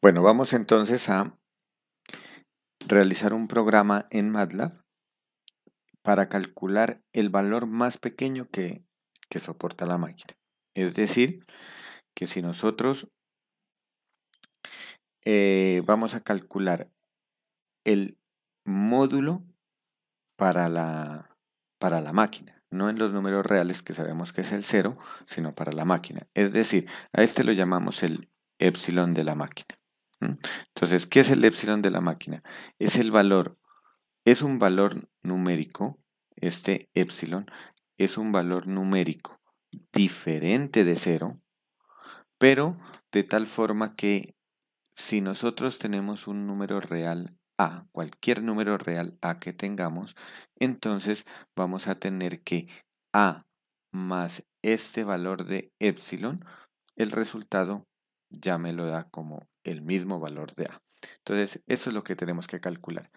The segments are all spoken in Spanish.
Bueno, vamos entonces a realizar un programa en MATLAB para calcular el valor más pequeño que, que soporta la máquina. Es decir, que si nosotros eh, vamos a calcular el módulo para la, para la máquina, no en los números reales que sabemos que es el cero sino para la máquina. Es decir, a este lo llamamos el epsilon de la máquina. Entonces, ¿qué es el epsilon de la máquina? Es el valor, es un valor numérico, este epsilon es un valor numérico diferente de cero, pero de tal forma que si nosotros tenemos un número real A, cualquier número real A que tengamos, entonces vamos a tener que A más este valor de epsilon, el resultado ya me lo da como el mismo valor de A. Ah, entonces, eso es lo que tenemos que calcular.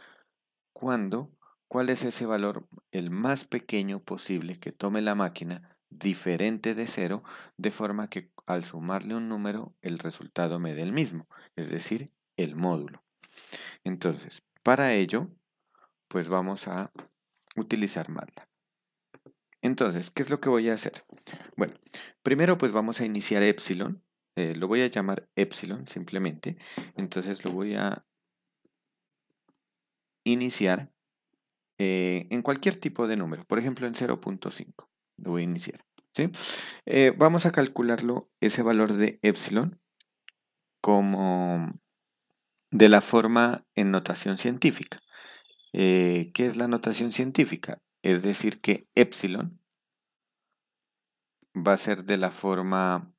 ¿Cuándo? ¿Cuál es ese valor el más pequeño posible que tome la máquina diferente de cero, de forma que al sumarle un número el resultado me dé el mismo, es decir, el módulo? Entonces, para ello, pues vamos a utilizar MATLAB. Entonces, ¿qué es lo que voy a hacer? Bueno, primero pues vamos a iniciar epsilon eh, lo voy a llamar epsilon simplemente. Entonces lo voy a iniciar eh, en cualquier tipo de número. Por ejemplo, en 0.5. Lo voy a iniciar. Eh, vamos a calcularlo, ese valor de epsilon, como de la forma en notación científica. ¿Qué es la notación científica? Es decir, que epsilon va a ser de la forma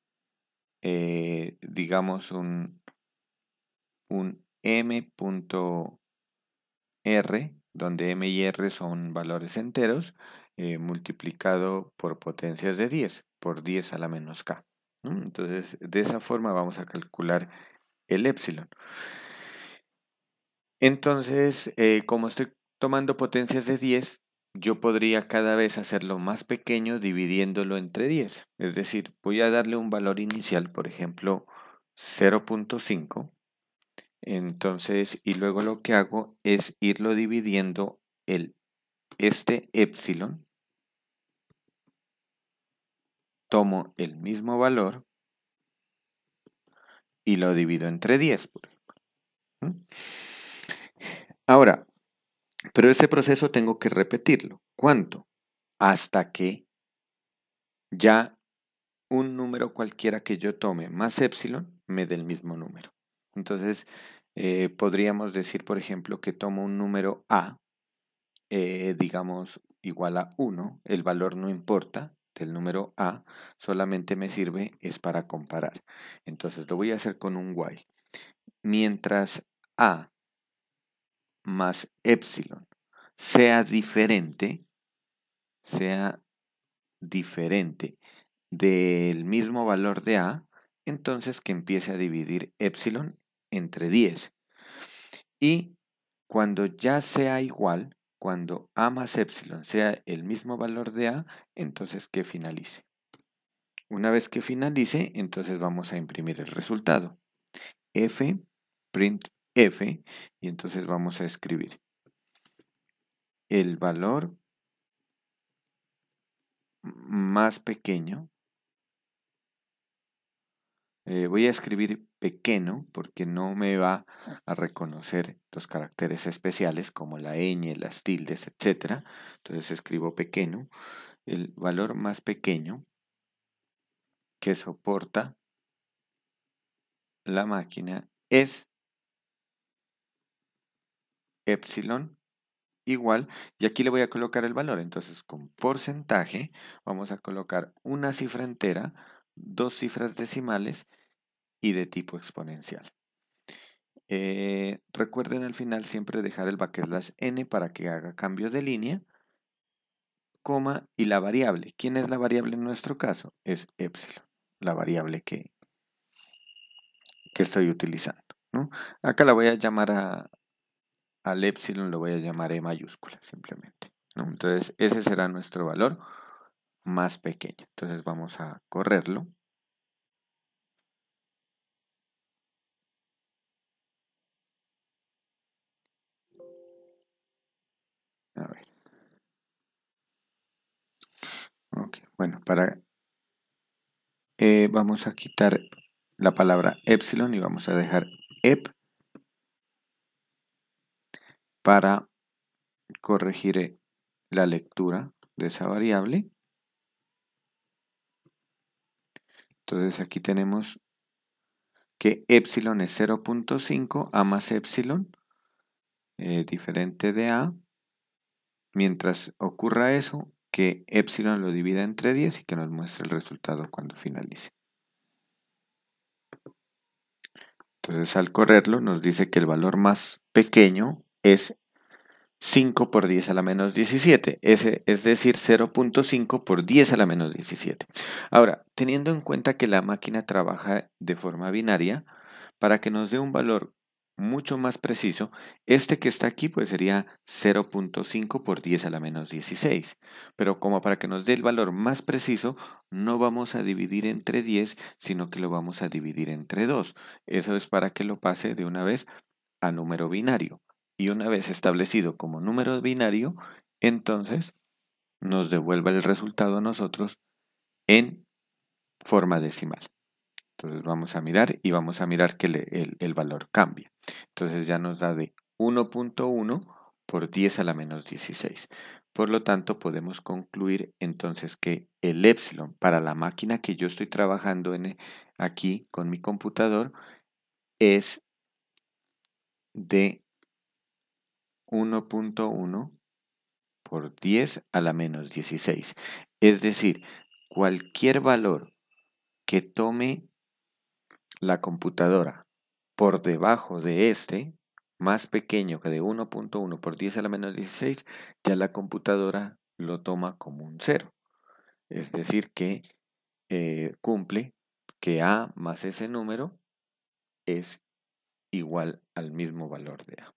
eh, digamos, un, un m.r, donde m y r son valores enteros, eh, multiplicado por potencias de 10, por 10 a la menos k. Entonces, de esa forma vamos a calcular el epsilon. Entonces, eh, como estoy tomando potencias de 10, yo podría cada vez hacerlo más pequeño dividiéndolo entre 10. Es decir, voy a darle un valor inicial, por ejemplo, 0.5. Entonces, y luego lo que hago es irlo dividiendo el, este epsilon. Tomo el mismo valor y lo divido entre 10. Ahora, pero ese proceso tengo que repetirlo. ¿Cuánto? Hasta que ya un número cualquiera que yo tome más epsilon me dé el mismo número. Entonces, eh, podríamos decir, por ejemplo, que tomo un número A, eh, digamos, igual a 1, el valor no importa del número A, solamente me sirve es para comparar. Entonces, lo voy a hacer con un while. Mientras A más epsilon sea diferente, sea diferente del mismo valor de A, entonces que empiece a dividir epsilon entre 10. Y cuando ya sea igual, cuando A más epsilon sea el mismo valor de A, entonces que finalice. Una vez que finalice, entonces vamos a imprimir el resultado. F print f y entonces vamos a escribir el valor más pequeño eh, voy a escribir pequeño porque no me va a reconocer los caracteres especiales como la ñ, las tildes, etcétera, Entonces escribo pequeño. El valor más pequeño que soporta la máquina es epsilon igual, y aquí le voy a colocar el valor, entonces con porcentaje vamos a colocar una cifra entera, dos cifras decimales y de tipo exponencial. Eh, recuerden al final siempre dejar el backslash n para que haga cambio de línea, coma y la variable. ¿Quién es la variable en nuestro caso? Es epsilon, la variable que, que estoy utilizando. Acá la voy a llamar a, al epsilon lo voy a llamar E mayúscula, simplemente. Entonces, ese será nuestro valor más pequeño. Entonces, vamos a correrlo. A ver. bueno, para... Eh, vamos a quitar la palabra epsilon y vamos a dejar ep para corregir eh, la lectura de esa variable. Entonces aquí tenemos que epsilon es 0.5, a más epsilon, eh, diferente de a. Mientras ocurra eso, que epsilon lo divida entre 10 y que nos muestre el resultado cuando finalice. Entonces al correrlo nos dice que el valor más pequeño es 5 por 10 a la menos 17, es, decir, 0.5 por 10 a la menos 17. Ahora, teniendo en cuenta que la máquina trabaja de forma binaria, para que nos dé un valor mucho más preciso, este que está aquí pues sería 0.5 por 10 a la menos 16. Pero como para que nos dé el valor más preciso, no vamos a dividir entre 10, sino que lo vamos a dividir entre 2. Eso es para que lo pase de una vez a número binario y una vez establecido como número binario, entonces nos devuelve el resultado a nosotros en forma decimal. Entonces vamos a mirar y vamos a mirar que el, valor cambia. Entonces ya nos da de 1.1 por 10 a la menos 16. Por lo tanto, podemos concluir entonces que el epsilon para la máquina que yo estoy trabajando en, eh, aquí con mi computador es de 1.1 por 10 a la menos 16. Es decir, cualquier valor que tome la computadora por debajo de este, más pequeño que de 1.1 por 10 a la menos 16, ya la computadora lo toma como un cero. Es decir, que eh, cumple que A más ese número es igual al mismo valor de A.